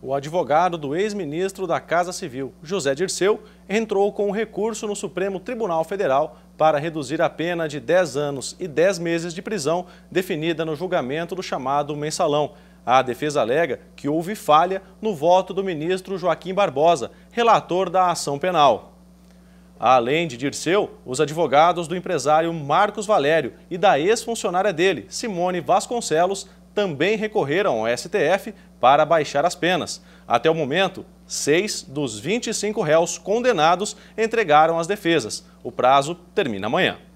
O advogado do ex-ministro da Casa Civil, José Dirceu, entrou com um recurso no Supremo Tribunal Federal para reduzir a pena de 10 anos e 10 meses de prisão definida no julgamento do chamado mensalão. A defesa alega que houve falha no voto do ministro Joaquim Barbosa, relator da ação penal. Além de Dirceu, os advogados do empresário Marcos Valério e da ex-funcionária dele, Simone Vasconcelos, também recorreram ao STF para baixar as penas. Até o momento, seis dos 25 réus condenados entregaram as defesas. O prazo termina amanhã.